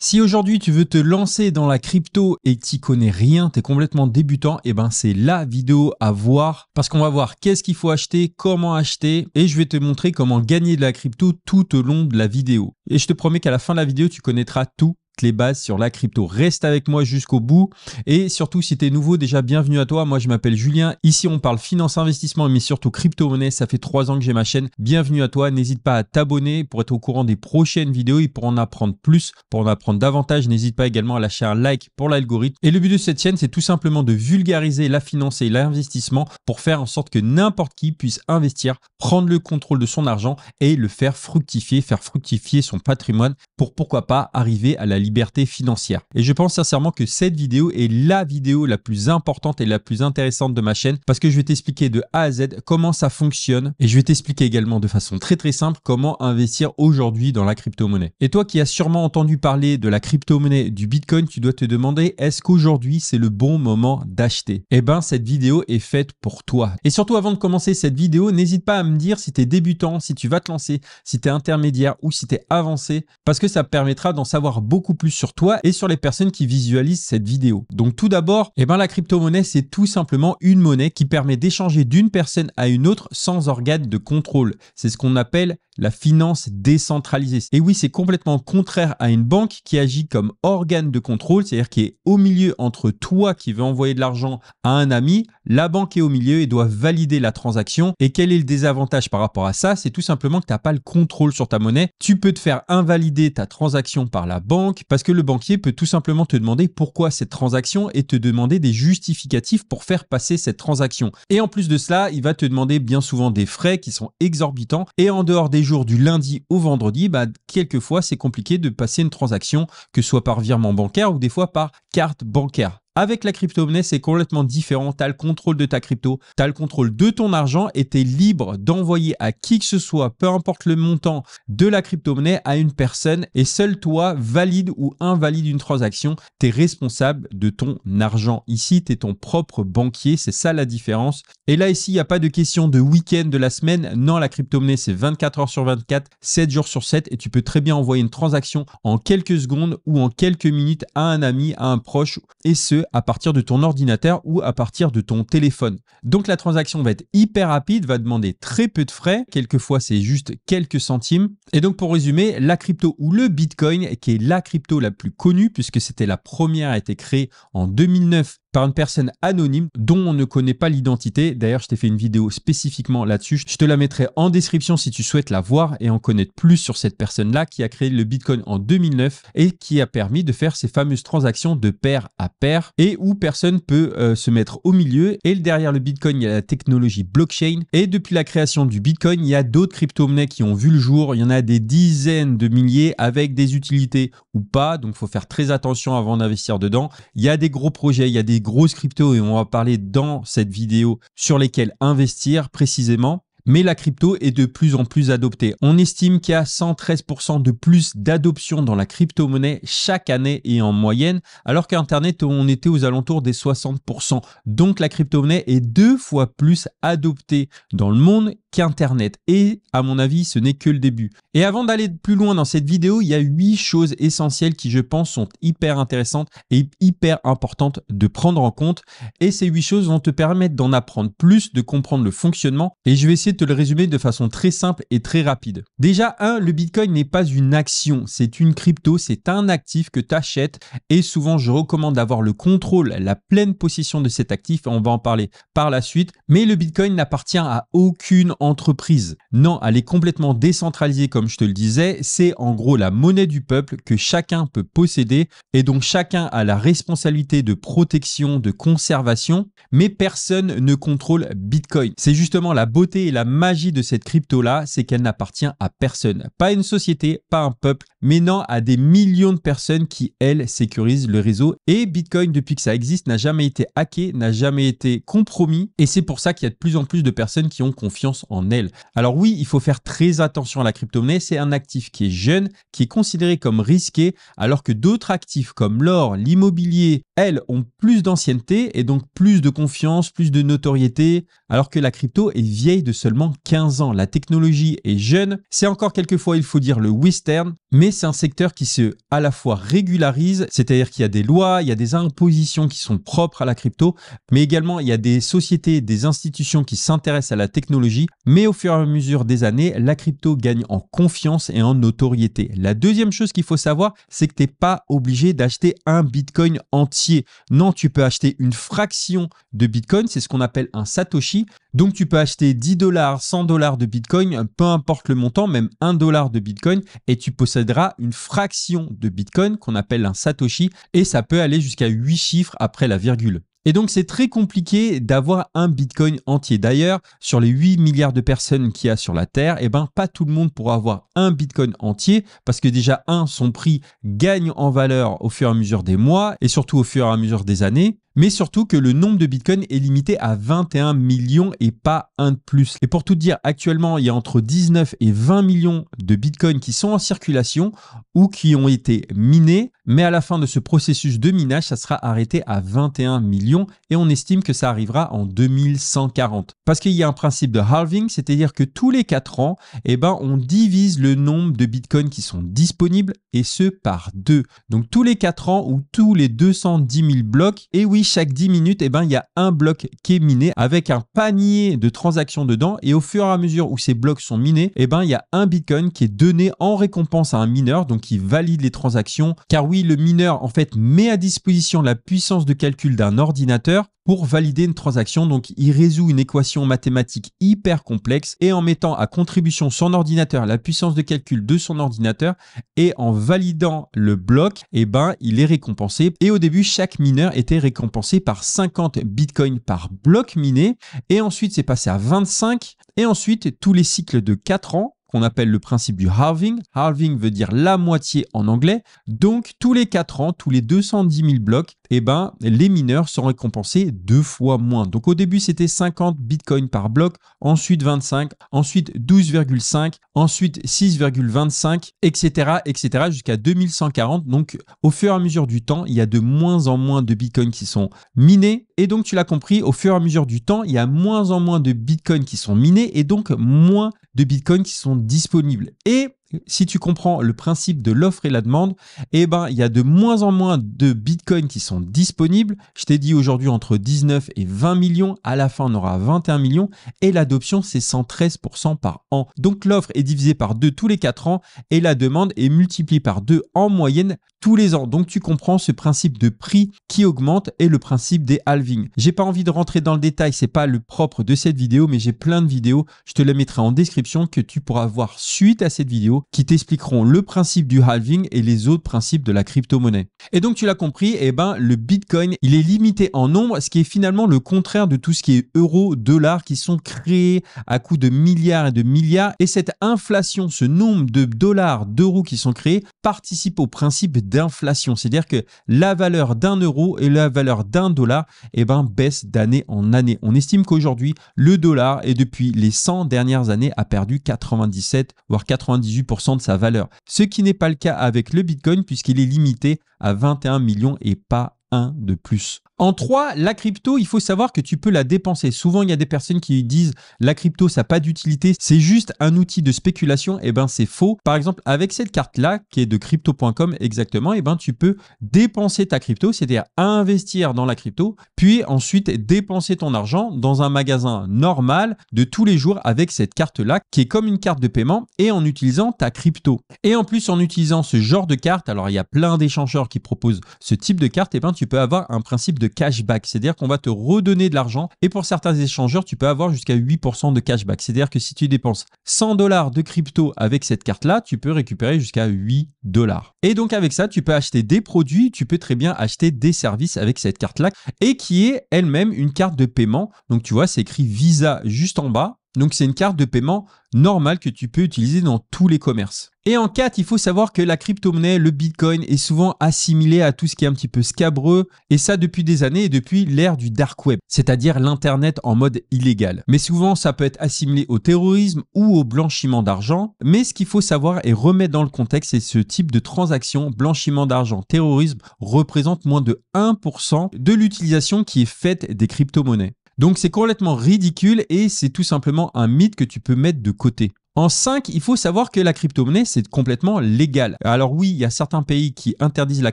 Si aujourd'hui tu veux te lancer dans la crypto et t'y connais rien, tu es complètement débutant, et eh ben c'est la vidéo à voir parce qu'on va voir qu'est-ce qu'il faut acheter, comment acheter et je vais te montrer comment gagner de la crypto tout au long de la vidéo. Et je te promets qu'à la fin de la vidéo, tu connaîtras tout les bases sur la crypto. Reste avec moi jusqu'au bout et surtout si tu es nouveau déjà bienvenue à toi. Moi je m'appelle Julien. Ici on parle finance, investissement mais surtout crypto-monnaie. Ça fait trois ans que j'ai ma chaîne. Bienvenue à toi. N'hésite pas à t'abonner pour être au courant des prochaines vidéos et pour en apprendre plus, pour en apprendre davantage. N'hésite pas également à lâcher un like pour l'algorithme. Et le but de cette chaîne c'est tout simplement de vulgariser la finance et l'investissement pour faire en sorte que n'importe qui puisse investir, prendre le contrôle de son argent et le faire fructifier, faire fructifier son patrimoine pour pourquoi pas arriver à la financière. Et je pense sincèrement que cette vidéo est la vidéo la plus importante et la plus intéressante de ma chaîne parce que je vais t'expliquer de A à Z comment ça fonctionne et je vais t'expliquer également de façon très très simple comment investir aujourd'hui dans la crypto-monnaie. Et toi qui as sûrement entendu parler de la crypto-monnaie du Bitcoin, tu dois te demander est-ce qu'aujourd'hui c'est le bon moment d'acheter Et eh ben cette vidéo est faite pour toi. Et surtout avant de commencer cette vidéo, n'hésite pas à me dire si tu es débutant, si tu vas te lancer, si tu es intermédiaire ou si tu es avancé parce que ça permettra d'en savoir beaucoup plus sur toi et sur les personnes qui visualisent cette vidéo. Donc tout d'abord, eh ben, la crypto-monnaie, c'est tout simplement une monnaie qui permet d'échanger d'une personne à une autre sans organe de contrôle. C'est ce qu'on appelle la finance décentralisée. Et oui, c'est complètement contraire à une banque qui agit comme organe de contrôle, c'est-à-dire qui est au milieu entre toi qui veux envoyer de l'argent à un ami, la banque est au milieu et doit valider la transaction. Et quel est le désavantage par rapport à ça C'est tout simplement que tu n'as pas le contrôle sur ta monnaie. Tu peux te faire invalider ta transaction par la banque, parce que le banquier peut tout simplement te demander pourquoi cette transaction et te demander des justificatifs pour faire passer cette transaction. Et en plus de cela, il va te demander bien souvent des frais qui sont exorbitants et en dehors des jours du lundi au vendredi, bah, quelquefois c'est compliqué de passer une transaction, que ce soit par virement bancaire ou des fois par carte bancaire. Avec la crypto-monnaie, c'est complètement différent. Tu as le contrôle de ta crypto, tu as le contrôle de ton argent et tu es libre d'envoyer à qui que ce soit, peu importe le montant de la crypto-monnaie, à une personne et seul toi valide ou invalide une transaction. Tu es responsable de ton argent. Ici, tu es ton propre banquier. C'est ça la différence. Et là, ici, il n'y a pas de question de week-end, de la semaine. Non, la crypto-monnaie, c'est 24 heures sur 24, 7 jours sur 7 et tu peux très bien envoyer une transaction en quelques secondes ou en quelques minutes à un ami, à un proche et ce, à partir de ton ordinateur ou à partir de ton téléphone. Donc la transaction va être hyper rapide, va demander très peu de frais, quelquefois c'est juste quelques centimes. Et donc pour résumer, la crypto ou le Bitcoin, qui est la crypto la plus connue, puisque c'était la première à être créée en 2009 par une personne anonyme dont on ne connaît pas l'identité. D'ailleurs, je t'ai fait une vidéo spécifiquement là-dessus. Je te la mettrai en description si tu souhaites la voir et en connaître plus sur cette personne-là qui a créé le Bitcoin en 2009 et qui a permis de faire ces fameuses transactions de pair à pair et où personne peut euh, se mettre au milieu. Et derrière le Bitcoin, il y a la technologie blockchain. Et depuis la création du Bitcoin, il y a d'autres crypto-monnaies qui ont vu le jour. Il y en a des dizaines de milliers avec des utilités ou pas. Donc, il faut faire très attention avant d'investir dedans. Il y a des gros projets, il y a des grosses cryptos et on va parler dans cette vidéo sur lesquelles investir précisément mais la crypto est de plus en plus adoptée. On estime qu'il y a 113% de plus d'adoption dans la crypto-monnaie chaque année et en moyenne, alors qu'Internet, on était aux alentours des 60%. Donc la crypto-monnaie est deux fois plus adoptée dans le monde qu'Internet. Et à mon avis, ce n'est que le début. Et avant d'aller plus loin dans cette vidéo, il y a huit choses essentielles qui, je pense, sont hyper intéressantes et hyper importantes de prendre en compte. Et ces huit choses vont te permettre d'en apprendre plus, de comprendre le fonctionnement. Et je vais essayer de te le résumer de façon très simple et très rapide. Déjà, un, Le Bitcoin n'est pas une action, c'est une crypto, c'est un actif que tu achètes et souvent je recommande d'avoir le contrôle, la pleine possession de cet actif, on va en parler par la suite, mais le Bitcoin n'appartient à aucune entreprise. Non, elle est complètement décentralisée comme je te le disais, c'est en gros la monnaie du peuple que chacun peut posséder et donc chacun a la responsabilité de protection, de conservation, mais personne ne contrôle Bitcoin. C'est justement la beauté et la la magie de cette crypto-là, c'est qu'elle n'appartient à personne. Pas une société, pas un peuple, Maintenant, à des millions de personnes qui, elles, sécurisent le réseau. Et Bitcoin, depuis que ça existe, n'a jamais été hacké, n'a jamais été compromis. Et c'est pour ça qu'il y a de plus en plus de personnes qui ont confiance en elle. Alors oui, il faut faire très attention à la crypto C'est un actif qui est jeune, qui est considéré comme risqué, alors que d'autres actifs comme l'or, l'immobilier, elles, ont plus d'ancienneté et donc plus de confiance, plus de notoriété, alors que la crypto est vieille de seulement 15 ans. La technologie est jeune. C'est encore quelquefois, il faut dire, le western, mais c'est un secteur qui se à la fois régularise, c'est-à-dire qu'il y a des lois, il y a des impositions qui sont propres à la crypto, mais également il y a des sociétés, des institutions qui s'intéressent à la technologie, mais au fur et à mesure des années, la crypto gagne en confiance et en notoriété. La deuxième chose qu'il faut savoir, c'est que tu n'es pas obligé d'acheter un Bitcoin entier. Non, tu peux acheter une fraction de Bitcoin, c'est ce qu'on appelle un Satoshi. Donc tu peux acheter 10 dollars, 100 dollars de Bitcoin, peu importe le montant, même 1 dollar de Bitcoin, et tu posséderas une fraction de Bitcoin qu'on appelle un Satoshi et ça peut aller jusqu'à 8 chiffres après la virgule. Et donc c'est très compliqué d'avoir un Bitcoin entier. D'ailleurs, sur les 8 milliards de personnes qu'il y a sur la Terre, et eh ben, pas tout le monde pourra avoir un Bitcoin entier parce que déjà, un, son prix gagne en valeur au fur et à mesure des mois et surtout au fur et à mesure des années mais surtout que le nombre de bitcoins est limité à 21 millions et pas un de plus. Et pour tout dire, actuellement, il y a entre 19 et 20 millions de bitcoins qui sont en circulation ou qui ont été minés, mais à la fin de ce processus de minage, ça sera arrêté à 21 millions et on estime que ça arrivera en 2140. Parce qu'il y a un principe de halving, c'est-à-dire que tous les 4 ans, eh ben, on divise le nombre de bitcoins qui sont disponibles et ce par 2. Donc tous les 4 ans ou tous les 210 000 blocs, et oui, chaque 10 minutes, et eh ben, il y a un bloc qui est miné avec un panier de transactions dedans. Et au fur et à mesure où ces blocs sont minés, eh ben, il y a un Bitcoin qui est donné en récompense à un mineur, donc qui valide les transactions. Car oui, le mineur, en fait, met à disposition la puissance de calcul d'un ordinateur pour valider une transaction. Donc il résout une équation mathématique hyper complexe et en mettant à contribution son ordinateur, la puissance de calcul de son ordinateur et en validant le bloc, eh ben, il est récompensé. Et au début, chaque mineur était récompensé par 50 bitcoins par bloc miné et ensuite c'est passé à 25 et ensuite tous les cycles de 4 ans qu'on appelle le principe du halving. Halving veut dire la moitié en anglais. Donc, tous les 4 ans, tous les 210 000 blocs, eh ben, les mineurs sont récompensés deux fois moins. Donc, au début, c'était 50 bitcoins par bloc, ensuite 25, ensuite 12,5, ensuite 6,25, etc., etc., jusqu'à 2140. Donc, au fur et à mesure du temps, il y a de moins en moins de bitcoins qui sont minés. Et donc, tu l'as compris, au fur et à mesure du temps, il y a moins en moins de bitcoins qui sont minés et donc moins de Bitcoin qui sont disponibles. Et si tu comprends le principe de l'offre et la demande, eh ben, il y a de moins en moins de bitcoins qui sont disponibles. Je t'ai dit aujourd'hui entre 19 et 20 millions. À la fin, on aura 21 millions et l'adoption, c'est 113% par an. Donc, l'offre est divisée par deux tous les quatre ans et la demande est multipliée par deux en moyenne tous les ans. Donc, tu comprends ce principe de prix qui augmente et le principe des halvings. J'ai pas envie de rentrer dans le détail. C'est pas le propre de cette vidéo, mais j'ai plein de vidéos. Je te les mettrai en description que tu pourras voir suite à cette vidéo qui t'expliqueront le principe du halving et les autres principes de la crypto-monnaie. Et donc tu l'as compris, eh ben, le Bitcoin, il est limité en nombre, ce qui est finalement le contraire de tout ce qui est euros, dollars qui sont créés à coups de milliards et de milliards. Et cette inflation, ce nombre de dollars, d'euros qui sont créés, participe au principe d'inflation. C'est-à-dire que la valeur d'un euro et la valeur d'un dollar eh ben, baissent d'année en année. On estime qu'aujourd'hui, le dollar et depuis les 100 dernières années a perdu 97 voire 98 de sa valeur. Ce qui n'est pas le cas avec le Bitcoin puisqu'il est limité à 21 millions et pas un de plus. En trois la crypto, il faut savoir que tu peux la dépenser. Souvent, il y a des personnes qui disent la crypto, ça n'a pas d'utilité, c'est juste un outil de spéculation. et eh ben, c'est faux. Par exemple, avec cette carte-là, qui est de crypto.com exactement, et eh ben, tu peux dépenser ta crypto, c'est-à-dire investir dans la crypto, puis ensuite dépenser ton argent dans un magasin normal de tous les jours avec cette carte-là, qui est comme une carte de paiement et en utilisant ta crypto. Et en plus, en utilisant ce genre de carte, alors il y a plein d'échangeurs qui proposent ce type de carte, et eh ben, tu peux avoir un principe de cashback, c'est-à-dire qu'on va te redonner de l'argent et pour certains échangeurs, tu peux avoir jusqu'à 8% de cashback, c'est-à-dire que si tu dépenses 100 dollars de crypto avec cette carte-là, tu peux récupérer jusqu'à 8 dollars. Et donc avec ça, tu peux acheter des produits, tu peux très bien acheter des services avec cette carte-là et qui est elle-même une carte de paiement. Donc tu vois, c'est écrit Visa juste en bas donc c'est une carte de paiement normale que tu peux utiliser dans tous les commerces. Et en 4, il faut savoir que la crypto-monnaie, le Bitcoin, est souvent assimilé à tout ce qui est un petit peu scabreux, et ça depuis des années et depuis l'ère du dark web, c'est-à-dire l'Internet en mode illégal. Mais souvent, ça peut être assimilé au terrorisme ou au blanchiment d'argent. Mais ce qu'il faut savoir et remettre dans le contexte, c'est ce type de transaction, blanchiment d'argent, terrorisme, représente moins de 1% de l'utilisation qui est faite des crypto-monnaies. Donc c'est complètement ridicule et c'est tout simplement un mythe que tu peux mettre de côté. En 5, il faut savoir que la crypto-monnaie, c'est complètement légal. Alors oui, il y a certains pays qui interdisent la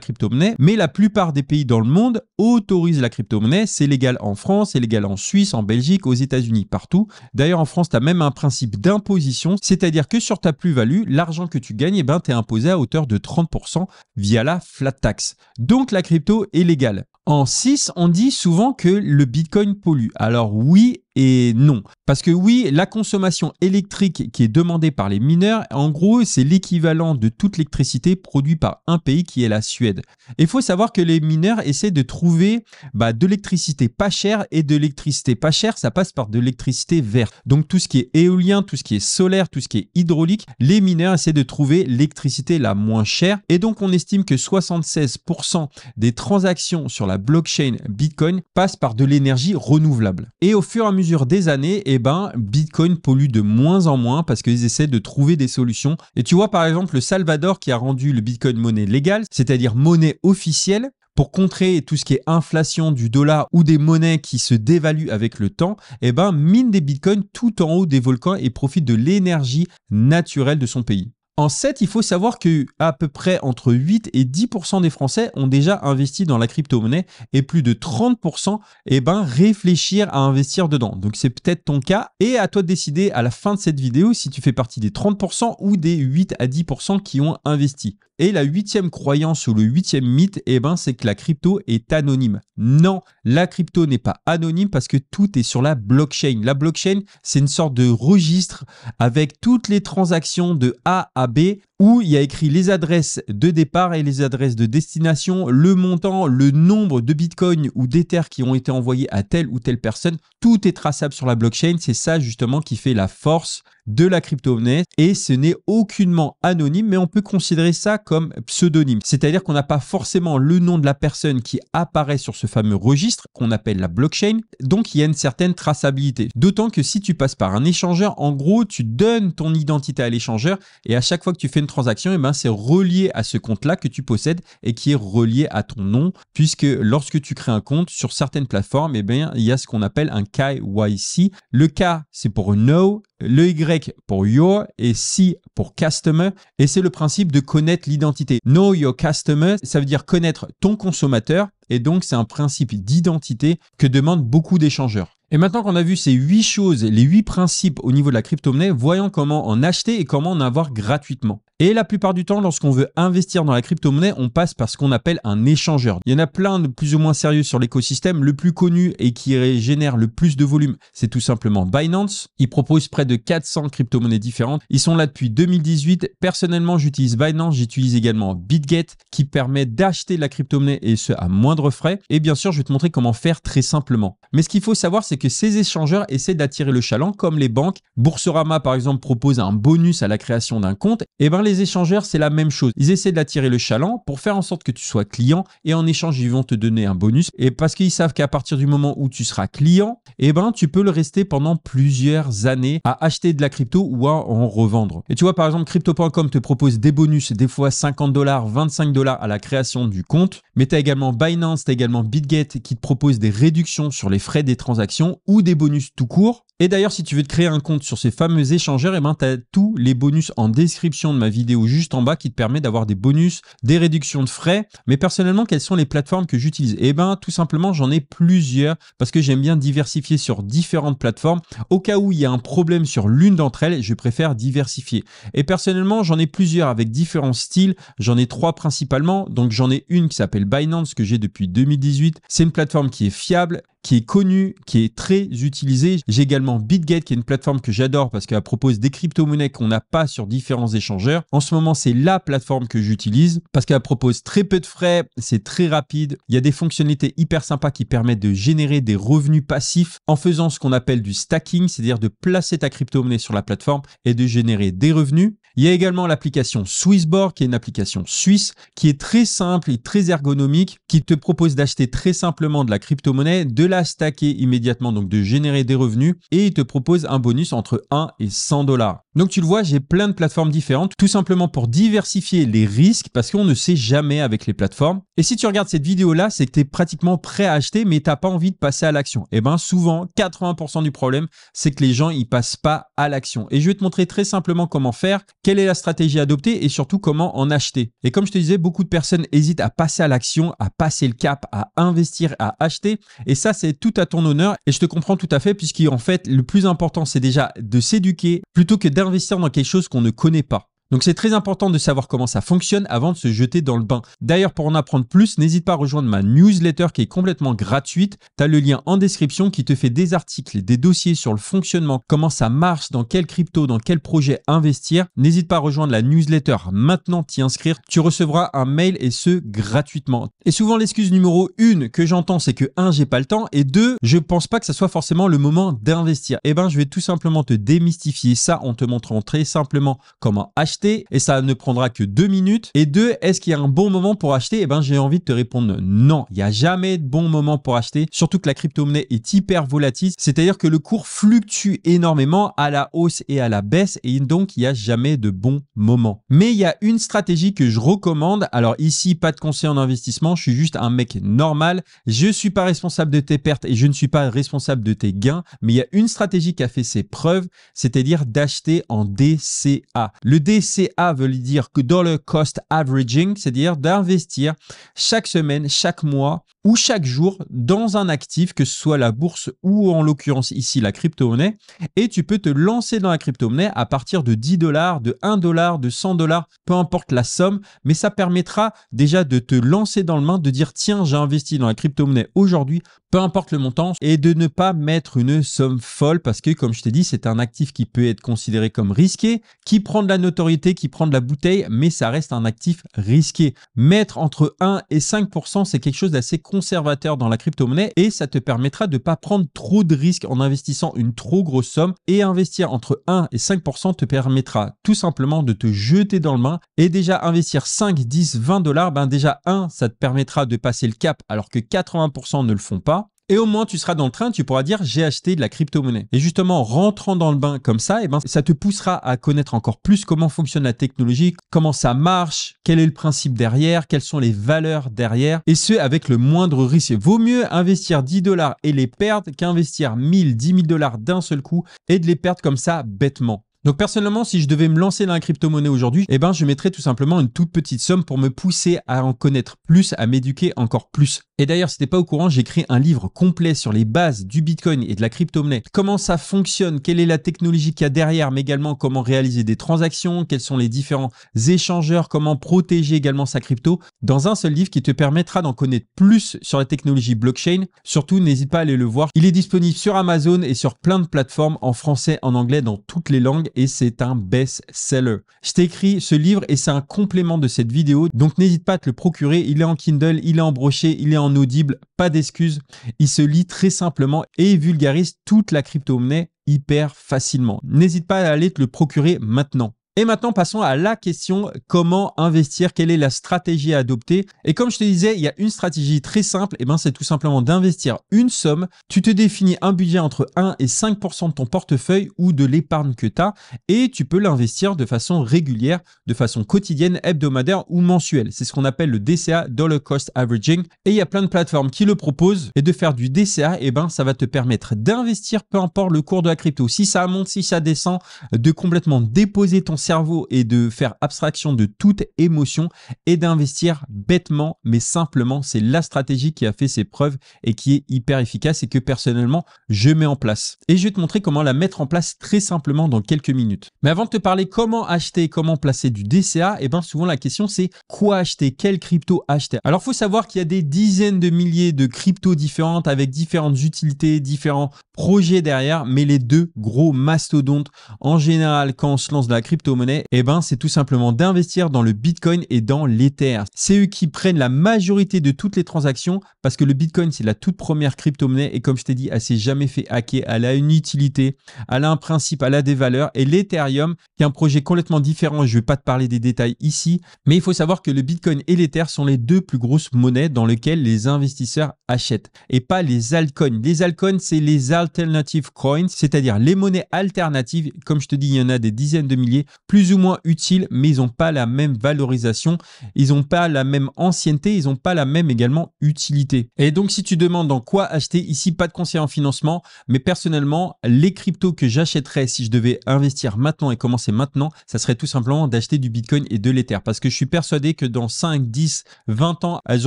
crypto-monnaie, mais la plupart des pays dans le monde autorisent la crypto-monnaie. C'est légal en France, c'est légal en Suisse, en Belgique, aux États-Unis, partout. D'ailleurs, en France, tu as même un principe d'imposition, c'est-à-dire que sur ta plus-value, l'argent que tu gagnes, eh ben, tu es imposé à hauteur de 30% via la flat tax. Donc la crypto est légale. En 6, on dit souvent que le Bitcoin pollue. Alors oui, et non. Parce que oui, la consommation électrique qui est demandée par les mineurs, en gros, c'est l'équivalent de toute l'électricité produite par un pays qui est la Suède. Il faut savoir que les mineurs essaient de trouver bah, de l'électricité pas chère et de l'électricité pas chère, ça passe par de l'électricité verte. Donc tout ce qui est éolien, tout ce qui est solaire, tout ce qui est hydraulique, les mineurs essaient de trouver l'électricité la moins chère. Et donc on estime que 76% des transactions sur la blockchain Bitcoin passent par de l'énergie renouvelable. Et au fur et à mesure des années, eh ben, Bitcoin pollue de moins en moins parce qu'ils essaient de trouver des solutions. Et tu vois, par exemple, le Salvador qui a rendu le Bitcoin monnaie légale, c'est-à-dire monnaie officielle, pour contrer tout ce qui est inflation du dollar ou des monnaies qui se dévaluent avec le temps, eh ben, mine des bitcoins tout en haut des volcans et profite de l'énergie naturelle de son pays. En 7, il faut savoir que à peu près entre 8 et 10% des Français ont déjà investi dans la crypto-monnaie et plus de 30% eh ben, réfléchir à investir dedans. Donc c'est peut-être ton cas et à toi de décider à la fin de cette vidéo si tu fais partie des 30% ou des 8 à 10% qui ont investi. Et la huitième croyance ou le huitième mythe, eh ben, c'est que la crypto est anonyme. Non, la crypto n'est pas anonyme parce que tout est sur la blockchain. La blockchain, c'est une sorte de registre avec toutes les transactions de A à B où il y a écrit les adresses de départ et les adresses de destination, le montant, le nombre de bitcoins ou d'Ether qui ont été envoyés à telle ou telle personne. Tout est traçable sur la blockchain. C'est ça justement qui fait la force de la crypto-monnaie et ce n'est aucunement anonyme, mais on peut considérer ça comme pseudonyme. C'est-à-dire qu'on n'a pas forcément le nom de la personne qui apparaît sur ce fameux registre qu'on appelle la blockchain. Donc, il y a une certaine traçabilité. D'autant que si tu passes par un échangeur, en gros, tu donnes ton identité à l'échangeur et à chaque fois que tu fais transaction, et eh ben c'est relié à ce compte-là que tu possèdes et qui est relié à ton nom, puisque lorsque tu crées un compte sur certaines plateformes, et eh bien il y a ce qu'on appelle un KYC. Le K c'est pour Know, le Y pour your et C pour customer. Et c'est le principe de connaître l'identité. Know your customer, ça veut dire connaître ton consommateur. Et donc, c'est un principe d'identité que demandent beaucoup d'échangeurs. Et maintenant qu'on a vu ces huit choses, les huit principes au niveau de la crypto-monnaie, voyons comment en acheter et comment en avoir gratuitement. Et la plupart du temps, lorsqu'on veut investir dans la crypto-monnaie, on passe par ce qu'on appelle un échangeur. Il y en a plein de plus ou moins sérieux sur l'écosystème. Le plus connu et qui génère le plus de volume, c'est tout simplement Binance. Ils proposent près de 400 crypto-monnaies différentes. Ils sont là depuis 2018. Personnellement, j'utilise Binance. J'utilise également BitGet qui permet d'acheter de la crypto-monnaie et ce à moindre frais. Et bien sûr, je vais te montrer comment faire très simplement. Mais ce qu'il faut savoir, c'est que ces échangeurs essaient d'attirer le chaland comme les banques. Boursorama, par exemple, propose un bonus à la création d'un compte. Eh bien, les échangeurs, c'est la même chose. Ils essaient d'attirer le chaland pour faire en sorte que tu sois client et en échange, ils vont te donner un bonus. Et parce qu'ils savent qu'à partir du moment où tu seras client, eh ben tu peux le rester pendant plusieurs années à acheter de la crypto ou à en revendre. Et tu vois, par exemple, crypto.com te propose des bonus, des fois 50 dollars, 25 dollars à la création du compte. Mais tu as également Binance, tu as également BitGet qui te propose des réductions sur les frais des transactions ou des bonus tout court. Et d'ailleurs, si tu veux te créer un compte sur ces fameux échangeurs, eh ben, tu as tous les bonus en description de ma vidéo juste en bas qui te permet d'avoir des bonus, des réductions de frais. Mais personnellement, quelles sont les plateformes que j'utilise eh ben, tout simplement, j'en ai plusieurs parce que j'aime bien diversifier sur différentes plateformes. Au cas où il y a un problème sur l'une d'entre elles, je préfère diversifier. Et personnellement, j'en ai plusieurs avec différents styles. J'en ai trois principalement. Donc, j'en ai une qui s'appelle Binance que j'ai depuis 2018. C'est une plateforme qui est fiable qui est connu, qui est très utilisé. J'ai également Bitgate, qui est une plateforme que j'adore parce qu'elle propose des crypto-monnaies qu'on n'a pas sur différents échangeurs. En ce moment, c'est la plateforme que j'utilise parce qu'elle propose très peu de frais, c'est très rapide. Il y a des fonctionnalités hyper sympas qui permettent de générer des revenus passifs en faisant ce qu'on appelle du stacking, c'est-à-dire de placer ta crypto-monnaie sur la plateforme et de générer des revenus. Il y a également l'application SwissBorg, qui est une application suisse, qui est très simple et très ergonomique, qui te propose d'acheter très simplement de la crypto-monnaie, de la stacker immédiatement, donc de générer des revenus, et il te propose un bonus entre 1 et 100 dollars. Donc tu le vois, j'ai plein de plateformes différentes, tout simplement pour diversifier les risques parce qu'on ne sait jamais avec les plateformes. Et si tu regardes cette vidéo-là, c'est que tu es pratiquement prêt à acheter mais tu n'as pas envie de passer à l'action. Et eh bien souvent, 80% du problème, c'est que les gens ils passent pas à l'action. Et je vais te montrer très simplement comment faire, quelle est la stratégie adoptée et surtout comment en acheter. Et comme je te disais, beaucoup de personnes hésitent à passer à l'action, à passer le cap, à investir, à acheter. Et ça, c'est tout à ton honneur et je te comprends tout à fait puisqu'en fait, le plus important, c'est déjà de s'éduquer plutôt que d'investir investir dans quelque chose qu'on ne connaît pas, donc c'est très important de savoir comment ça fonctionne avant de se jeter dans le bain. D'ailleurs, pour en apprendre plus, n'hésite pas à rejoindre ma newsletter qui est complètement gratuite. Tu as le lien en description qui te fait des articles, des dossiers sur le fonctionnement, comment ça marche, dans quel crypto, dans quel projet investir. N'hésite pas à rejoindre la newsletter maintenant, t'y inscrire. Tu recevras un mail et ce gratuitement. Et souvent l'excuse numéro une que j'entends, c'est que 1, j'ai pas le temps et 2, je pense pas que ça soit forcément le moment d'investir. Eh ben, je vais tout simplement te démystifier ça en te montrant très simplement comment acheter et ça ne prendra que deux minutes Et deux, est-ce qu'il y a un bon moment pour acheter et eh ben, j'ai envie de te répondre non. Il n'y a jamais de bon moment pour acheter, surtout que la crypto-monnaie est hyper volatile, c'est-à-dire que le cours fluctue énormément à la hausse et à la baisse et donc il n'y a jamais de bon moment. Mais il y a une stratégie que je recommande. Alors ici, pas de conseil en investissement, je suis juste un mec normal. Je suis pas responsable de tes pertes et je ne suis pas responsable de tes gains, mais il y a une stratégie qui a fait ses preuves, c'est-à-dire d'acheter en DCA. Le DCA C.A veut dire que dollar cost averaging, c'est-à-dire d'investir chaque semaine, chaque mois ou chaque jour dans un actif, que ce soit la bourse ou en l'occurrence ici la crypto-monnaie. Et tu peux te lancer dans la crypto-monnaie à partir de 10 dollars, de 1 dollar, de 100 dollars, peu importe la somme. Mais ça permettra déjà de te lancer dans le main, de dire tiens, j'ai investi dans la crypto-monnaie aujourd'hui, peu importe le montant, et de ne pas mettre une somme folle parce que, comme je t'ai dit, c'est un actif qui peut être considéré comme risqué, qui prend de la notoriété, qui prend de la bouteille, mais ça reste un actif risqué. Mettre entre 1 et 5%, c'est quelque chose d'assez conservateur dans la crypto-monnaie et ça te permettra de ne pas prendre trop de risques en investissant une trop grosse somme et investir entre 1 et 5% te permettra tout simplement de te jeter dans le main et déjà investir 5, 10, 20 dollars, ben déjà 1, ça te permettra de passer le cap alors que 80% ne le font pas et au moins, tu seras dans le train, tu pourras dire j'ai acheté de la crypto-monnaie. Et justement, rentrant dans le bain comme ça, eh ben, ça te poussera à connaître encore plus comment fonctionne la technologie, comment ça marche, quel est le principe derrière, quelles sont les valeurs derrière, et ce avec le moindre risque. Vaut mieux investir 10 dollars et les perdre qu'investir 1000, 10 000 dollars d'un seul coup et de les perdre comme ça bêtement. Donc personnellement, si je devais me lancer dans la crypto-monnaie aujourd'hui, eh ben je mettrais tout simplement une toute petite somme pour me pousser à en connaître plus, à m'éduquer encore plus. Et d'ailleurs, si t'es pas au courant, j'ai créé un livre complet sur les bases du Bitcoin et de la crypto-monnaie. Comment ça fonctionne, quelle est la technologie qu'il y a derrière, mais également comment réaliser des transactions, quels sont les différents échangeurs, comment protéger également sa crypto, dans un seul livre qui te permettra d'en connaître plus sur la technologie blockchain. Surtout, n'hésite pas à aller le voir. Il est disponible sur Amazon et sur plein de plateformes en français, en anglais, dans toutes les langues et c'est un best-seller. Je t'ai écrit ce livre et c'est un complément de cette vidéo, donc n'hésite pas à te le procurer. Il est en Kindle, il est en brochet, il est en audible, pas d'excuses. Il se lit très simplement et vulgarise toute la crypto-monnaie hyper facilement. N'hésite pas à aller te le procurer maintenant. Et maintenant, passons à la question comment investir Quelle est la stratégie à adopter Et comme je te disais, il y a une stratégie très simple. Et eh ben, c'est tout simplement d'investir une somme. Tu te définis un budget entre 1 et 5% de ton portefeuille ou de l'épargne que tu as, et tu peux l'investir de façon régulière, de façon quotidienne, hebdomadaire ou mensuelle. C'est ce qu'on appelle le DCA (dollar cost averaging). Et il y a plein de plateformes qui le proposent. Et de faire du DCA, et eh ben, ça va te permettre d'investir, peu importe le cours de la crypto. Si ça monte, si ça descend, de complètement déposer ton cerveau et de faire abstraction de toute émotion et d'investir bêtement mais simplement. C'est la stratégie qui a fait ses preuves et qui est hyper efficace et que personnellement je mets en place. Et je vais te montrer comment la mettre en place très simplement dans quelques minutes. Mais avant de te parler comment acheter comment placer du DCA, et eh bien souvent la question c'est quoi acheter, quelle crypto acheter. Alors faut savoir qu'il y a des dizaines de milliers de cryptos différentes avec différentes utilités, différents projet derrière, mais les deux gros mastodontes en général quand on se lance dans la crypto-monnaie, eh ben, c'est tout simplement d'investir dans le Bitcoin et dans l'Ether. C'est eux qui prennent la majorité de toutes les transactions parce que le Bitcoin, c'est la toute première crypto-monnaie et comme je t'ai dit, elle s'est jamais fait hacker, elle a une utilité, elle a un principe, elle a des valeurs et l'Ethereum, qui est un projet complètement différent, je vais pas te parler des détails ici, mais il faut savoir que le Bitcoin et l'Ether sont les deux plus grosses monnaies dans lesquelles les investisseurs achètent et pas les altcoins. Les altcoins, c'est les alternative coins, c'est-à-dire les monnaies alternatives. Comme je te dis, il y en a des dizaines de milliers, plus ou moins utiles, mais ils n'ont pas la même valorisation, ils n'ont pas la même ancienneté, ils n'ont pas la même également utilité. Et donc, si tu demandes dans quoi acheter, ici, pas de conseil en financement, mais personnellement, les cryptos que j'achèterais si je devais investir maintenant et commencer maintenant, ça serait tout simplement d'acheter du Bitcoin et de l'Ether, parce que je suis persuadé que dans 5, 10, 20 ans, elles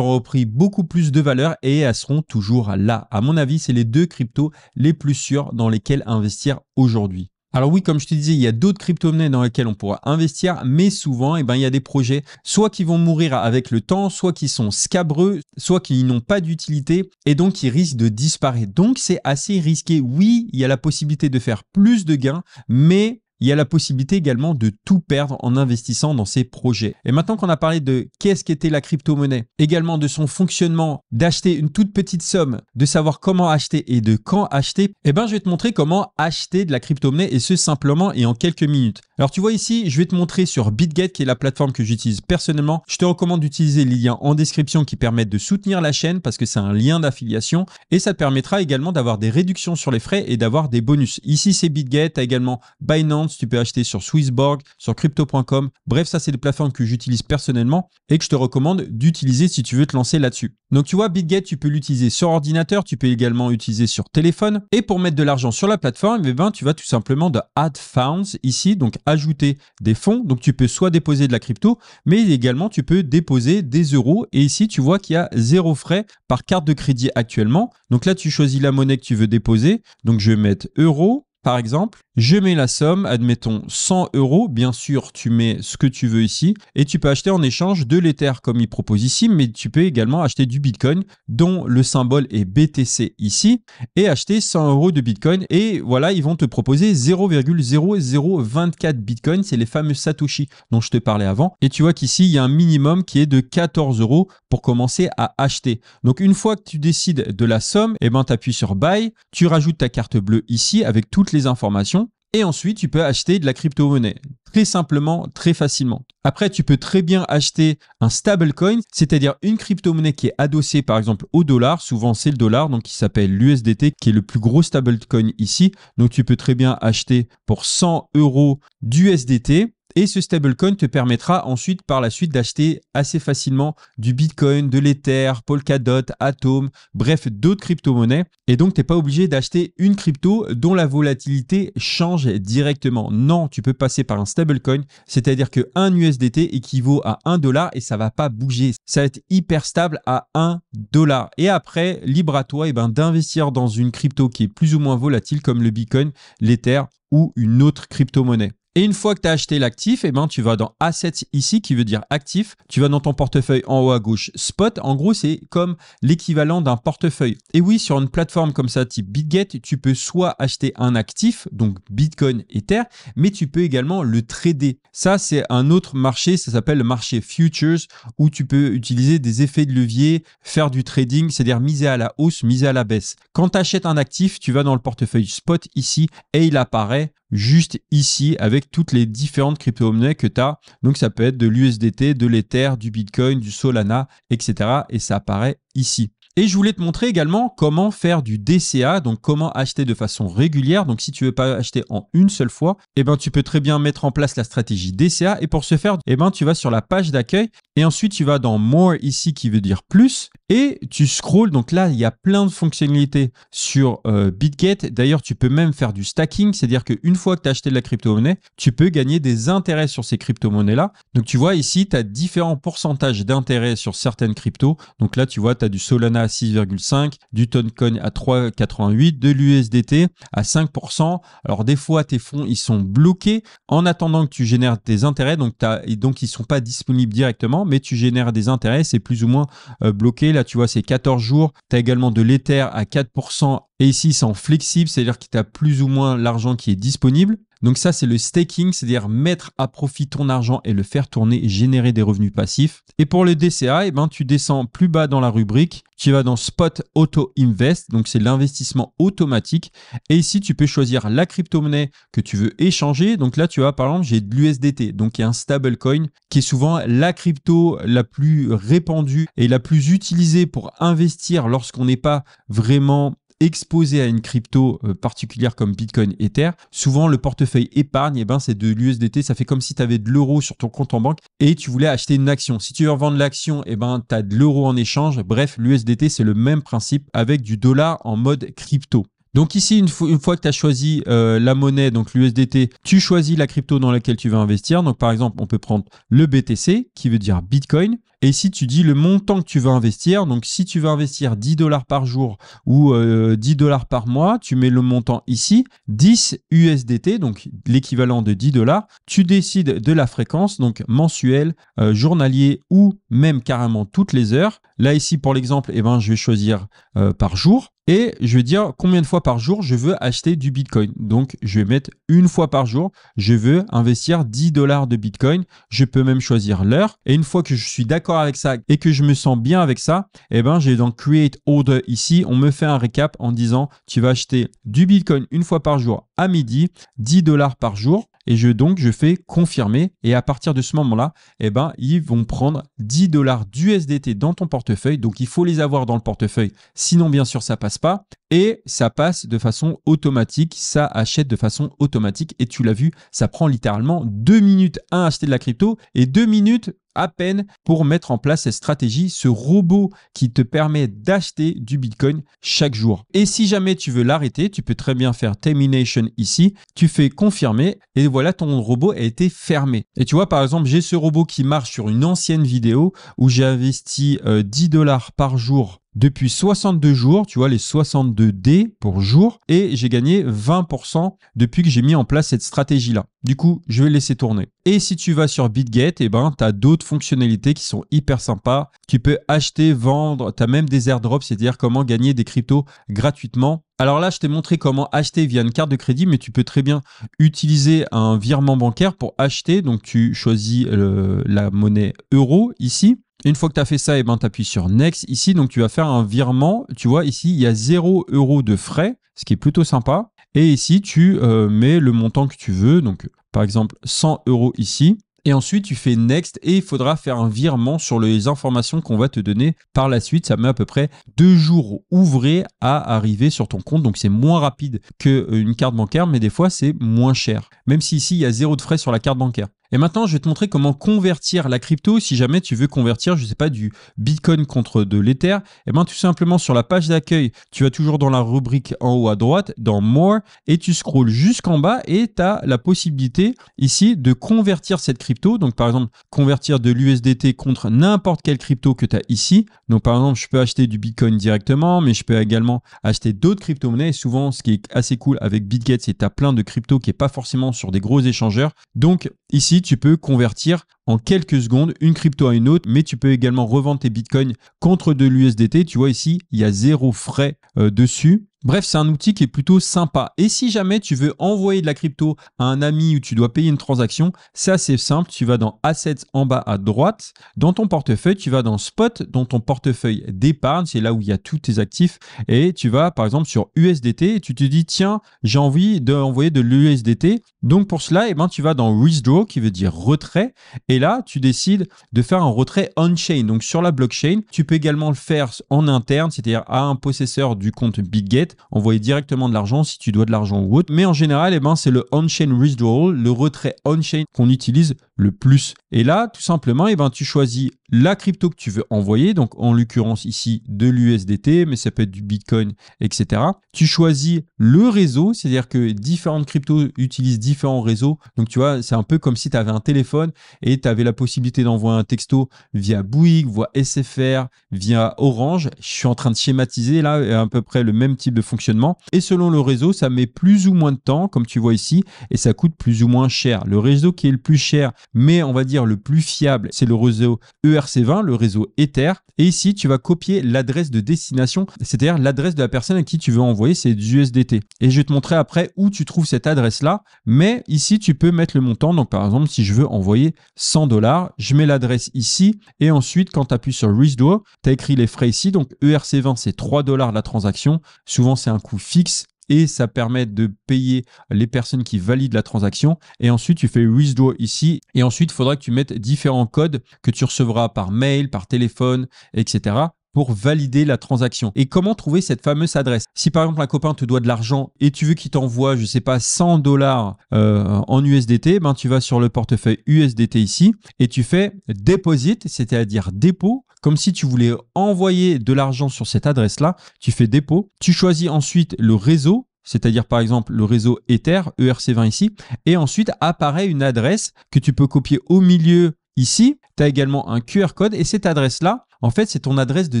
auront repris beaucoup plus de valeur et elles seront toujours là. À mon avis, c'est les deux cryptos les les plus sûrs dans lesquels investir aujourd'hui. Alors oui, comme je te disais, il y a d'autres crypto-monnaies dans lesquelles on pourra investir, mais souvent, et eh ben, il y a des projets soit qui vont mourir avec le temps, soit qui sont scabreux, soit qui n'ont pas d'utilité et donc qui risquent de disparaître. Donc c'est assez risqué. Oui, il y a la possibilité de faire plus de gains, mais il y a la possibilité également de tout perdre en investissant dans ces projets. Et maintenant qu'on a parlé de qu'est-ce qu'était la crypto-monnaie, également de son fonctionnement, d'acheter une toute petite somme, de savoir comment acheter et de quand acheter, eh ben je vais te montrer comment acheter de la crypto-monnaie et ce simplement et en quelques minutes. Alors tu vois ici, je vais te montrer sur BitGet qui est la plateforme que j'utilise personnellement. Je te recommande d'utiliser les liens en description qui permettent de soutenir la chaîne parce que c'est un lien d'affiliation et ça te permettra également d'avoir des réductions sur les frais et d'avoir des bonus. Ici c'est BitGet, as également Binance tu peux acheter sur Swissborg, sur crypto.com. Bref, ça, c'est des plateformes que j'utilise personnellement et que je te recommande d'utiliser si tu veux te lancer là-dessus. Donc, tu vois, Bitgate, tu peux l'utiliser sur ordinateur, tu peux également l'utiliser sur téléphone. Et pour mettre de l'argent sur la plateforme, eh ben, tu vas tout simplement de Add Funds ici, donc ajouter des fonds. Donc, tu peux soit déposer de la crypto, mais également, tu peux déposer des euros. Et ici, tu vois qu'il y a zéro frais par carte de crédit actuellement. Donc là, tu choisis la monnaie que tu veux déposer. Donc, je vais mettre euros par exemple, je mets la somme, admettons 100 euros, bien sûr tu mets ce que tu veux ici, et tu peux acheter en échange de l'Ether comme il propose ici, mais tu peux également acheter du Bitcoin dont le symbole est BTC ici, et acheter 100 euros de Bitcoin, et voilà, ils vont te proposer 0,0024 Bitcoin, c'est les fameux Satoshi dont je te parlais avant, et tu vois qu'ici il y a un minimum qui est de 14 euros pour commencer à acheter. Donc une fois que tu décides de la somme, et eh ben tu appuies sur Buy, tu rajoutes ta carte bleue ici avec toutes les informations et ensuite tu peux acheter de la crypto-monnaie. Très simplement, très facilement. Après, tu peux très bien acheter un stablecoin, c'est-à-dire une crypto-monnaie qui est adossée par exemple au dollar. Souvent, c'est le dollar, donc qui s'appelle l'USDT, qui est le plus gros stablecoin ici. Donc, tu peux très bien acheter pour 100 euros d'USDT et ce stablecoin te permettra ensuite par la suite d'acheter assez facilement du Bitcoin, de l'Ether, Polkadot, Atom, bref d'autres crypto-monnaies. Et donc tu n'es pas obligé d'acheter une crypto dont la volatilité change directement. Non, tu peux passer par un stablecoin, c'est-à-dire que 1 USDT équivaut à 1 dollar et ça va pas bouger. Ça va être hyper stable à 1 dollar. Et après, libre à toi eh ben, d'investir dans une crypto qui est plus ou moins volatile comme le Bitcoin, l'Ether ou une autre crypto-monnaie. Et une fois que tu as acheté l'actif, eh ben, tu vas dans Assets ici, qui veut dire actif. Tu vas dans ton portefeuille en haut à gauche, Spot. En gros, c'est comme l'équivalent d'un portefeuille. Et oui, sur une plateforme comme ça, type BitGet, tu peux soit acheter un actif, donc Bitcoin, Ether, mais tu peux également le trader. Ça, c'est un autre marché, ça s'appelle le marché futures, où tu peux utiliser des effets de levier, faire du trading, c'est-à-dire miser à la hausse, miser à la baisse. Quand tu achètes un actif, tu vas dans le portefeuille Spot ici et il apparaît juste ici avec toutes les différentes crypto-monnaies que tu as. Donc ça peut être de l'USDT, de l'Ether, du Bitcoin, du Solana, etc. Et ça apparaît ici. Et je voulais te montrer également comment faire du DCA, donc comment acheter de façon régulière. Donc si tu veux pas acheter en une seule fois, eh ben tu peux très bien mettre en place la stratégie DCA. Et pour ce faire, eh ben tu vas sur la page d'accueil et ensuite tu vas dans More ici qui veut dire plus. Et tu scrolls, donc là, il y a plein de fonctionnalités sur euh, bitgate. D'ailleurs, tu peux même faire du stacking, c'est-à-dire qu'une fois que tu as acheté de la crypto-monnaie, tu peux gagner des intérêts sur ces crypto-monnaies-là. Donc tu vois ici, tu as différents pourcentages d'intérêts sur certaines cryptos. Donc là, tu vois, tu as du Solana à 6,5, du Toncoin à 3,88, de l'USDT à 5%. Alors des fois, tes fonds, ils sont bloqués en attendant que tu génères des intérêts. Donc, as, donc ils ne sont pas disponibles directement, mais tu génères des intérêts, c'est plus ou moins euh, bloqué tu vois, c'est 14 jours. Tu as également de l'éther à 4% et ici, c'est en flexible, c'est-à-dire que tu as plus ou moins l'argent qui est disponible. Donc ça, c'est le staking, c'est-à-dire mettre à profit ton argent et le faire tourner et générer des revenus passifs. Et pour le DCA, eh ben, tu descends plus bas dans la rubrique, tu vas dans Spot Auto Invest, donc c'est l'investissement automatique. Et ici, tu peux choisir la crypto-monnaie que tu veux échanger. Donc là, tu vois, par exemple, j'ai de l'USDT, donc y a un stablecoin, qui est souvent la crypto la plus répandue et la plus utilisée pour investir lorsqu'on n'est pas vraiment exposé à une crypto euh, particulière comme Bitcoin, Ether, souvent le portefeuille épargne, et ben, c'est de l'USDT. Ça fait comme si tu avais de l'euro sur ton compte en banque et tu voulais acheter une action. Si tu veux revendre l'action, et ben, tu as de l'euro en échange. Bref, l'USDT, c'est le même principe avec du dollar en mode crypto. Donc ici, une, fois, que tu as choisi euh, la monnaie, donc l'USDT, tu choisis la crypto dans laquelle tu veux investir. Donc par exemple, on peut prendre le BTC, qui veut dire Bitcoin. Et si tu dis le montant que tu veux investir, donc si tu veux investir 10 dollars par jour ou 10 euh, dollars par mois, tu mets le montant ici, 10 USDT, donc l'équivalent de 10 dollars, tu décides de la fréquence, donc mensuelle, euh, journalier ou même carrément toutes les heures. Là ici, pour l'exemple, et eh ben, je vais choisir euh, par jour et je vais dire combien de fois par jour je veux acheter du Bitcoin. Donc, je vais mettre une fois par jour, je veux investir 10 dollars de Bitcoin. Je peux même choisir l'heure. Et une fois que je suis d'accord avec ça et que je me sens bien avec ça, eh ben, j'ai dans Create Order ici, on me fait un récap en disant tu vas acheter du Bitcoin une fois par jour à midi, 10 dollars par jour. Et je, donc, je fais confirmer. Et à partir de ce moment-là, eh ben, ils vont prendre 10 dollars d'USDT dans ton portefeuille. Donc, il faut les avoir dans le portefeuille. Sinon, bien sûr, ça passe pas. Et ça passe de façon automatique. Ça achète de façon automatique. Et tu l'as vu, ça prend littéralement deux minutes à acheter de la crypto et deux minutes à peine pour mettre en place cette stratégie, ce robot qui te permet d'acheter du Bitcoin chaque jour. Et si jamais tu veux l'arrêter, tu peux très bien faire termination ici, tu fais confirmer et voilà ton robot a été fermé. Et tu vois par exemple, j'ai ce robot qui marche sur une ancienne vidéo où j'ai investi 10 euh, dollars par jour depuis 62 jours, tu vois, les 62 D pour jour, et j'ai gagné 20% depuis que j'ai mis en place cette stratégie-là. Du coup, je vais laisser tourner. Et si tu vas sur BitGet, et eh ben, tu as d'autres fonctionnalités qui sont hyper sympas. Tu peux acheter, vendre, tu as même des airdrops, c'est-à-dire comment gagner des cryptos gratuitement. Alors là, je t'ai montré comment acheter via une carte de crédit, mais tu peux très bien utiliser un virement bancaire pour acheter. Donc tu choisis euh, la monnaie euro ici. Une fois que tu as fait ça, et eh ben, tu appuies sur Next ici. Donc, tu vas faire un virement. Tu vois, ici, il y a 0 euros de frais, ce qui est plutôt sympa. Et ici, tu euh, mets le montant que tu veux. Donc, par exemple, 100 euros ici. Et ensuite, tu fais Next et il faudra faire un virement sur les informations qu'on va te donner par la suite. Ça met à peu près deux jours ouvrés à arriver sur ton compte. Donc, c'est moins rapide qu'une euh, carte bancaire, mais des fois, c'est moins cher. Même si ici, il y a zéro de frais sur la carte bancaire. Et maintenant, je vais te montrer comment convertir la crypto. Si jamais tu veux convertir, je ne sais pas, du Bitcoin contre de l'Ether, et eh bien tout simplement sur la page d'accueil, tu vas toujours dans la rubrique en haut à droite, dans More, et tu scrolles jusqu'en bas et tu as la possibilité ici de convertir cette crypto. Donc par exemple, convertir de l'USDT contre n'importe quelle crypto que tu as ici. Donc par exemple, je peux acheter du Bitcoin directement, mais je peux également acheter d'autres crypto-monnaies. Souvent, ce qui est assez cool avec BitGet, c'est que tu as plein de crypto qui n'est pas forcément sur des gros échangeurs. Donc ici, tu peux convertir en quelques secondes, une crypto à une autre, mais tu peux également revendre tes bitcoins contre de l'USDT. Tu vois ici, il y a zéro frais euh, dessus. Bref, c'est un outil qui est plutôt sympa. Et si jamais tu veux envoyer de la crypto à un ami ou tu dois payer une transaction, c'est assez simple. Tu vas dans Assets en bas à droite. Dans ton portefeuille, tu vas dans Spot, dans ton portefeuille d'épargne. C'est là où il y a tous tes actifs. Et tu vas par exemple sur USDT et tu te dis, tiens, j'ai envie d'envoyer de l'USDT. Donc pour cela, et eh ben, tu vas dans Withdraw qui veut dire retrait. Et là, tu décides de faire un retrait on-chain, donc sur la blockchain. Tu peux également le faire en interne, c'est-à-dire à un possesseur du compte BitGet, envoyer directement de l'argent si tu dois de l'argent ou autre. Mais en général, eh ben, c'est le on-chain withdrawal, le retrait on-chain qu'on utilise le plus. Et là, tout simplement, eh ben, tu choisis la crypto que tu veux envoyer, donc en l'occurrence ici de l'USDT, mais ça peut être du Bitcoin, etc. Tu choisis le réseau, c'est-à-dire que différentes cryptos utilisent différents réseaux. Donc tu vois, c'est un peu comme si tu avais un téléphone et tu avait la possibilité d'envoyer un texto via Bouygues, via SFR, via Orange. Je suis en train de schématiser là à peu près le même type de fonctionnement. Et selon le réseau, ça met plus ou moins de temps, comme tu vois ici, et ça coûte plus ou moins cher. Le réseau qui est le plus cher, mais on va dire le plus fiable, c'est le réseau ERC20, le réseau Ether. Et ici, tu vas copier l'adresse de destination, c'est-à-dire l'adresse de la personne à qui tu veux envoyer ces USDT. Et je vais te montrer après où tu trouves cette adresse-là. Mais ici, tu peux mettre le montant. Donc, par exemple, si je veux envoyer 100 dollars, je mets l'adresse ici et ensuite quand tu appuies sur Restore, tu as écrit les frais ici. Donc ERC20 c'est 3 dollars la transaction. Souvent c'est un coût fixe et ça permet de payer les personnes qui valident la transaction. Et ensuite, tu fais withdraw ici. Et ensuite, il faudra que tu mettes différents codes que tu recevras par mail, par téléphone, etc pour valider la transaction. Et comment trouver cette fameuse adresse Si par exemple un copain te doit de l'argent et tu veux qu'il t'envoie, je sais pas, 100 dollars euh, en USDT, ben tu vas sur le portefeuille USDT ici et tu fais deposit, c'est-à-dire dépôt, comme si tu voulais envoyer de l'argent sur cette adresse-là. Tu fais dépôt. Tu choisis ensuite le réseau c'est-à-dire par exemple le réseau Ether, ERC20 ici, et ensuite apparaît une adresse que tu peux copier au milieu ici. Tu as également un QR code et cette adresse-là, en fait, c'est ton adresse de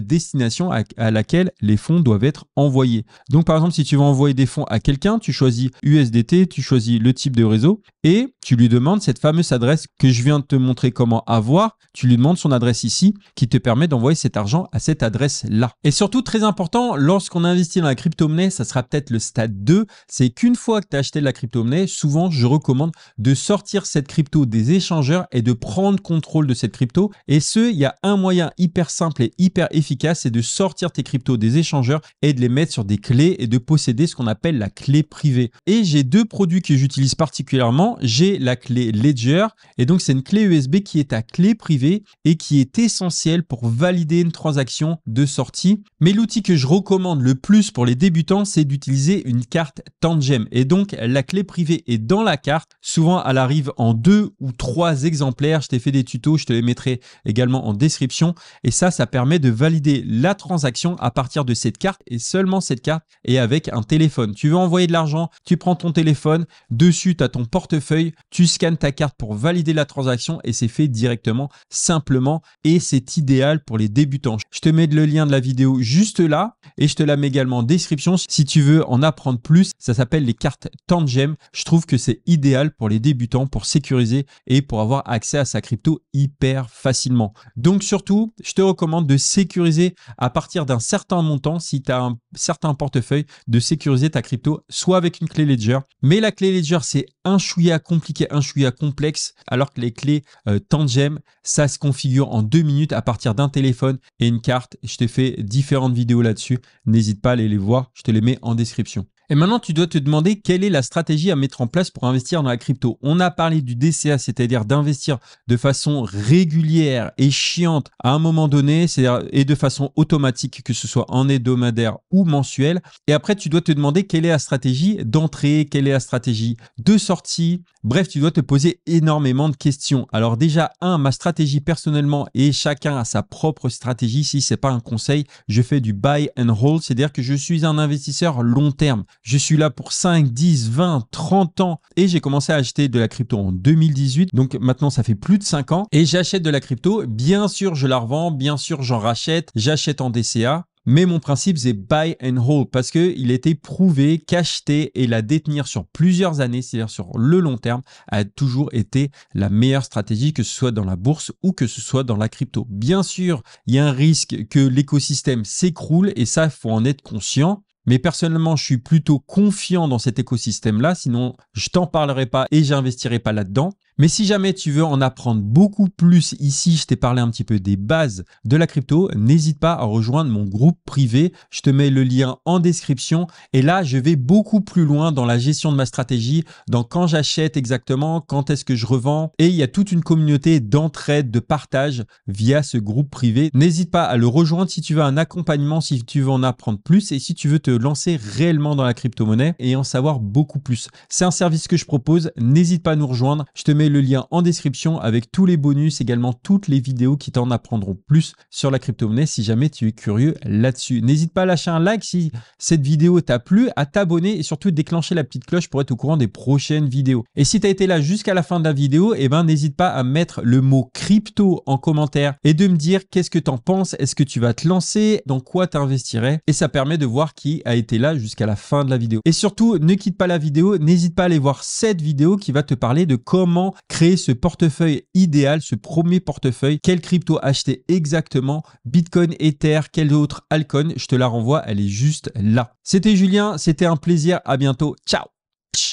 destination à, laquelle les fonds doivent être envoyés. Donc, par exemple, si tu veux envoyer des fonds à quelqu'un, tu choisis USDT, tu choisis le type de réseau et tu lui demandes cette fameuse adresse que je viens de te montrer comment avoir. Tu lui demandes son adresse ici qui te permet d'envoyer cet argent à cette adresse-là. Et surtout, très important, lorsqu'on investit dans la crypto-monnaie, ça sera peut-être le stade 2, c'est qu'une fois que tu as acheté de la crypto-monnaie, souvent, je recommande de sortir cette crypto des échangeurs et de prendre contrôle de cette crypto. Et ce, il y a un moyen hyper simple et hyper efficace, c'est de sortir tes cryptos des échangeurs et de les mettre sur des clés et de posséder ce qu'on appelle la clé privée. Et j'ai deux produits que j'utilise particulièrement. J'ai la clé Ledger et donc c'est une clé USB qui est à clé privée et qui est essentielle pour valider une transaction de sortie. Mais l'outil que je recommande le plus pour les débutants, c'est d'utiliser une carte Tangem. Et donc la clé privée est dans la carte. Souvent, elle arrive en deux ou trois exemplaires. Je t'ai fait des tutos, je te les mettrai également en description. Et ça, ça permet de valider la transaction à partir de cette carte et seulement cette carte et avec un téléphone. Tu veux envoyer de l'argent, tu prends ton téléphone, dessus tu as ton portefeuille, tu scannes ta carte pour valider la transaction et c'est fait directement, simplement et c'est idéal pour les débutants. Je te mets le lien de la vidéo juste là et je te la mets également en description si tu veux en apprendre plus. Ça s'appelle les cartes Tangem. Je trouve que c'est idéal pour les débutants pour sécuriser et pour avoir accès à sa crypto hyper facilement. Donc surtout, je te recommande de sécuriser à partir d'un certain montant, si tu as un certain portefeuille, de sécuriser ta crypto, soit avec une clé Ledger. Mais la clé Ledger, c'est un chouïa compliqué, un chouïa complexe, alors que les clés euh, Tangem, ça se configure en deux minutes à partir d'un téléphone et une carte. Je t'ai fait différentes vidéos là-dessus. N'hésite pas à aller les voir. Je te les mets en description. Et maintenant, tu dois te demander quelle est la stratégie à mettre en place pour investir dans la crypto. On a parlé du DCA, c'est-à-dire d'investir de façon régulière et chiante à un moment donné, c'est-à-dire et de façon automatique, que ce soit en hebdomadaire ou mensuel. Et après, tu dois te demander quelle est la stratégie d'entrée, quelle est la stratégie de sortie. Bref, tu dois te poser énormément de questions. Alors déjà, un, ma stratégie personnellement et chacun a sa propre stratégie. Si c'est pas un conseil, je fais du buy and hold, c'est-à-dire que je suis un investisseur long terme. Je suis là pour 5, 10, 20, 30 ans et j'ai commencé à acheter de la crypto en 2018. Donc maintenant, ça fait plus de 5 ans et j'achète de la crypto. Bien sûr, je la revends. Bien sûr, j'en rachète. J'achète en DCA. Mais mon principe, c'est buy and hold parce qu'il était prouvé qu'acheter et la détenir sur plusieurs années, c'est-à-dire sur le long terme, a toujours été la meilleure stratégie, que ce soit dans la bourse ou que ce soit dans la crypto. Bien sûr, il y a un risque que l'écosystème s'écroule et ça, faut en être conscient. Mais personnellement, je suis plutôt confiant dans cet écosystème-là, sinon je t'en parlerai pas et j'investirai pas là-dedans. Mais si jamais tu veux en apprendre beaucoup plus ici, je t'ai parlé un petit peu des bases de la crypto, n'hésite pas à rejoindre mon groupe privé. Je te mets le lien en description. Et là, je vais beaucoup plus loin dans la gestion de ma stratégie, dans quand j'achète exactement, quand est-ce que je revends. Et il y a toute une communauté d'entraide, de partage via ce groupe privé. N'hésite pas à le rejoindre si tu veux un accompagnement, si tu veux en apprendre plus et si tu veux te lancer réellement dans la crypto-monnaie et en savoir beaucoup plus. C'est un service que je propose. N'hésite pas à nous rejoindre. Je te mets le lien en description avec tous les bonus, également toutes les vidéos qui t'en apprendront plus sur la crypto-monnaie si jamais tu es curieux là-dessus. N'hésite pas à lâcher un like si cette vidéo t'a plu, à t'abonner et surtout déclencher la petite cloche pour être au courant des prochaines vidéos. Et si tu as été là jusqu'à la fin de la vidéo, eh ben n'hésite pas à mettre le mot crypto en commentaire et de me dire qu'est-ce que tu en penses, est-ce que tu vas te lancer, dans quoi tu investirais et ça permet de voir qui a été là jusqu'à la fin de la vidéo. Et surtout, ne quitte pas la vidéo, n'hésite pas à aller voir cette vidéo qui va te parler de comment créer ce portefeuille idéal, ce premier portefeuille. Quelle crypto acheter exactement Bitcoin, Ether, quel autre Alcon Je te la renvoie, elle est juste là. C'était Julien, c'était un plaisir. À bientôt. Ciao